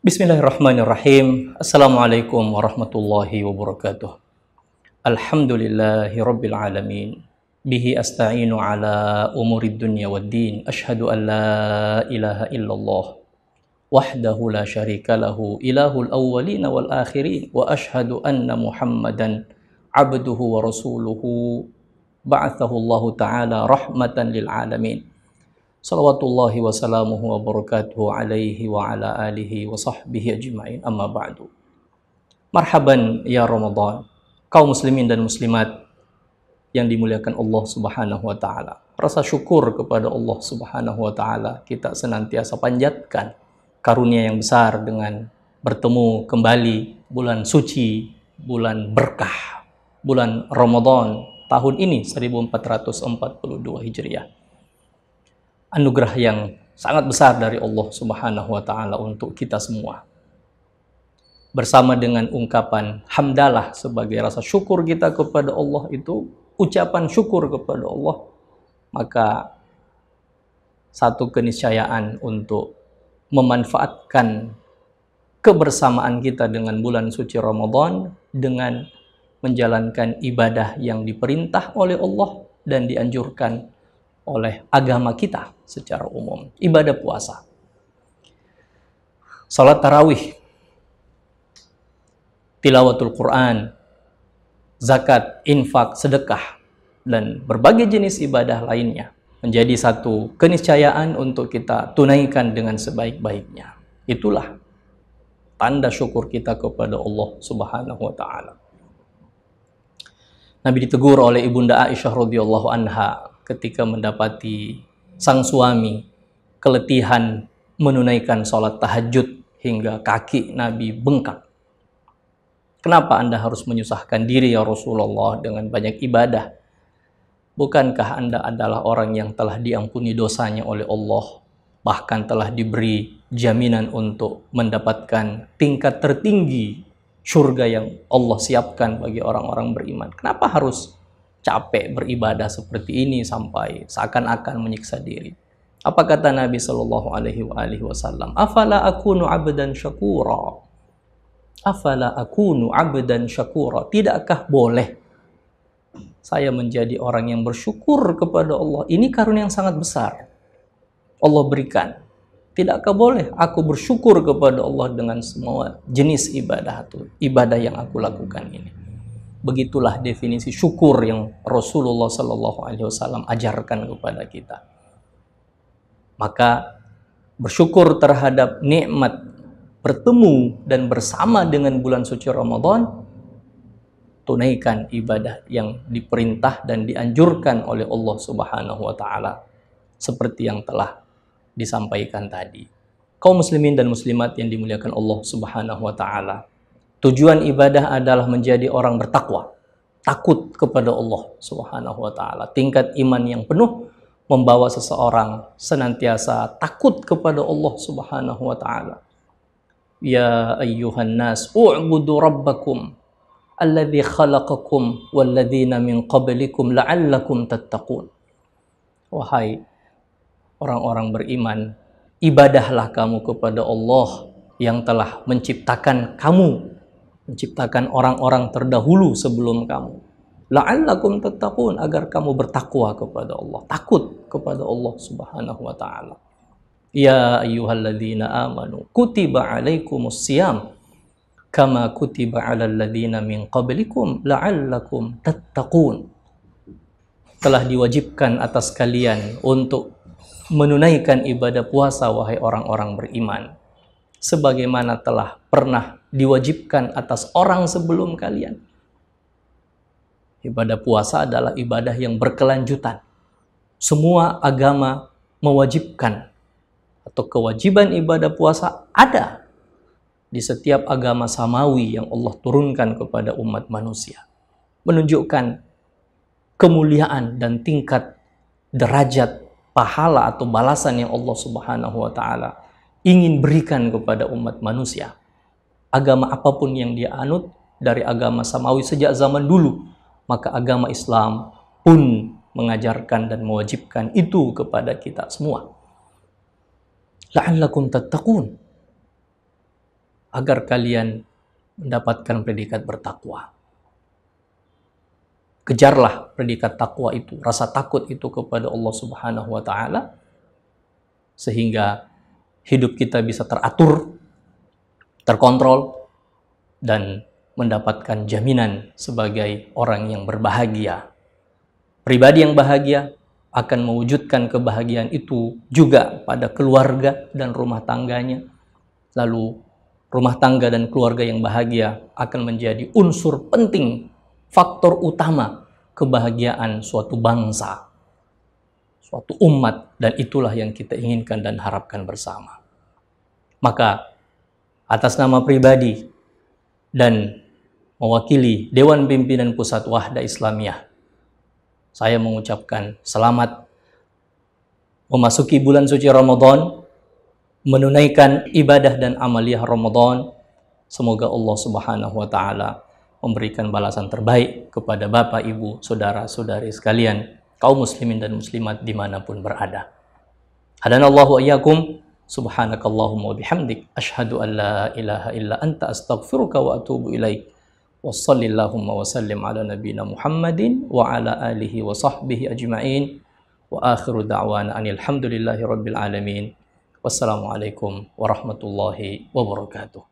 Bismillahirrahmanirrahim. Assalamualaikum warahmatullahi wabarakatuh. Alhamdulillahi rabbil alamin. Bihi asta'inu ala umurid dunya wad din. Ashhadu an la ilaha illallah. Wahdahu la syarika lahu ilahul awwalina wal akhirin. Wa ashhadu anna muhammadan abduhu wa rasuluhu. Ba'athahu Allah ta'ala rahmatan lil alamin. Salawatullahi wasalamuhu wa barakatuhu alaihi wa ala alihi wa sahbihi ajma'in amma ba'du. Marhaban ya Ramadan. kaum muslimin dan muslimat yang dimuliakan Allah Subhanahu wa taala. Rasa syukur kepada Allah Subhanahu wa taala kita senantiasa panjatkan karunia yang besar dengan bertemu kembali bulan suci, bulan berkah, bulan Ramadan tahun ini 1442 Hijriah anugerah yang sangat besar dari Allah Subhanahu wa taala untuk kita semua. Bersama dengan ungkapan hamdalah sebagai rasa syukur kita kepada Allah itu ucapan syukur kepada Allah maka satu keniscayaan untuk memanfaatkan kebersamaan kita dengan bulan suci Ramadan dengan menjalankan ibadah yang diperintah oleh Allah dan dianjurkan oleh agama kita secara umum, ibadah puasa. Salat tarawih, tilawatul Quran, zakat, infak, sedekah, dan berbagai jenis ibadah lainnya menjadi satu keniscayaan untuk kita tunaikan dengan sebaik-baiknya. Itulah tanda syukur kita kepada Allah Subhanahu wa taala. Nabi ditegur oleh Ibunda Aisyah radhiyallahu anha ketika mendapati sang suami keletihan menunaikan sholat tahajud hingga kaki Nabi bengkak. Kenapa Anda harus menyusahkan diri ya Rasulullah dengan banyak ibadah? Bukankah Anda adalah orang yang telah diampuni dosanya oleh Allah, bahkan telah diberi jaminan untuk mendapatkan tingkat tertinggi surga yang Allah siapkan bagi orang-orang beriman? Kenapa harus capek beribadah seperti ini sampai seakan-akan menyiksa diri. Apa kata Nabi Shallallahu Alaihi Wasallam? Afala nu abdan syakura. Afala nu abdan syakura. Tidakkah boleh saya menjadi orang yang bersyukur kepada Allah? Ini karunia yang sangat besar. Allah berikan. Tidakkah boleh aku bersyukur kepada Allah dengan semua jenis ibadah itu, ibadah yang aku lakukan ini? Begitulah definisi syukur yang Rasulullah Shallallahu Alaihi Wasallam ajarkan kepada kita. Maka bersyukur terhadap nikmat bertemu dan bersama dengan bulan suci Ramadan tunaikan ibadah yang diperintah dan dianjurkan oleh Allah Subhanahu wa taala seperti yang telah disampaikan tadi. Kaum muslimin dan muslimat yang dimuliakan Allah Subhanahu wa taala, Tujuan ibadah adalah menjadi orang bertakwa, takut kepada Allah Subhanahu wa taala. Tingkat iman yang penuh membawa seseorang senantiasa takut kepada Allah Subhanahu wa taala. Ya ayyuhan nas, u'budu rabbakum alladhi khalaqakum walladhina min qablikum la'allakum tattaqun. Wahai orang-orang beriman, ibadahlah kamu kepada Allah yang telah menciptakan kamu menciptakan orang-orang terdahulu sebelum kamu. La'allakum tattaqun agar kamu bertakwa kepada Allah, takut kepada Allah Subhanahu wa taala. Ya ayyuhalladzina amanu kutiba alaikumus siyam kama kutiba alal ladzina min qablikum la'allakum tattaqun. Telah diwajibkan atas kalian untuk menunaikan ibadah puasa wahai orang-orang beriman sebagaimana telah pernah diwajibkan atas orang sebelum kalian. Ibadah puasa adalah ibadah yang berkelanjutan. Semua agama mewajibkan atau kewajiban ibadah puasa ada di setiap agama samawi yang Allah turunkan kepada umat manusia. Menunjukkan kemuliaan dan tingkat derajat pahala atau balasan yang Allah Subhanahu wa taala ingin berikan kepada umat manusia agama apapun yang dia anut dari agama samawi sejak zaman dulu, maka agama Islam pun mengajarkan dan mewajibkan itu kepada kita semua. La'allakum tattaqun. Agar kalian mendapatkan predikat bertakwa. Kejarlah predikat takwa itu, rasa takut itu kepada Allah Subhanahu wa taala sehingga hidup kita bisa teratur terkontrol, dan mendapatkan jaminan sebagai orang yang berbahagia. Pribadi yang bahagia akan mewujudkan kebahagiaan itu juga pada keluarga dan rumah tangganya. Lalu rumah tangga dan keluarga yang bahagia akan menjadi unsur penting, faktor utama kebahagiaan suatu bangsa, suatu umat dan itulah yang kita inginkan dan harapkan bersama. Maka atas nama pribadi dan mewakili Dewan Pimpinan Pusat Wahda Islamiyah. Saya mengucapkan selamat memasuki bulan suci Ramadan, menunaikan ibadah dan amaliah Ramadan. Semoga Allah Subhanahu wa taala memberikan balasan terbaik kepada Bapak, Ibu, saudara-saudari sekalian, kaum muslimin dan muslimat dimanapun berada. Hadanallahu ayyakum Subhanakallahumma wa bihamdik ashhadu an la ilaha illa anta astaghfiruka wa atubu ilaik. Wa sallallahumma wa sallim ala nabiyyina Muhammadin wa ala alihi wa sahbihi ajma'in. Wa akhiru da'wana anil hamdulillahi rabbil alamin. Wassalamualaikum warahmatullahi wabarakatuh.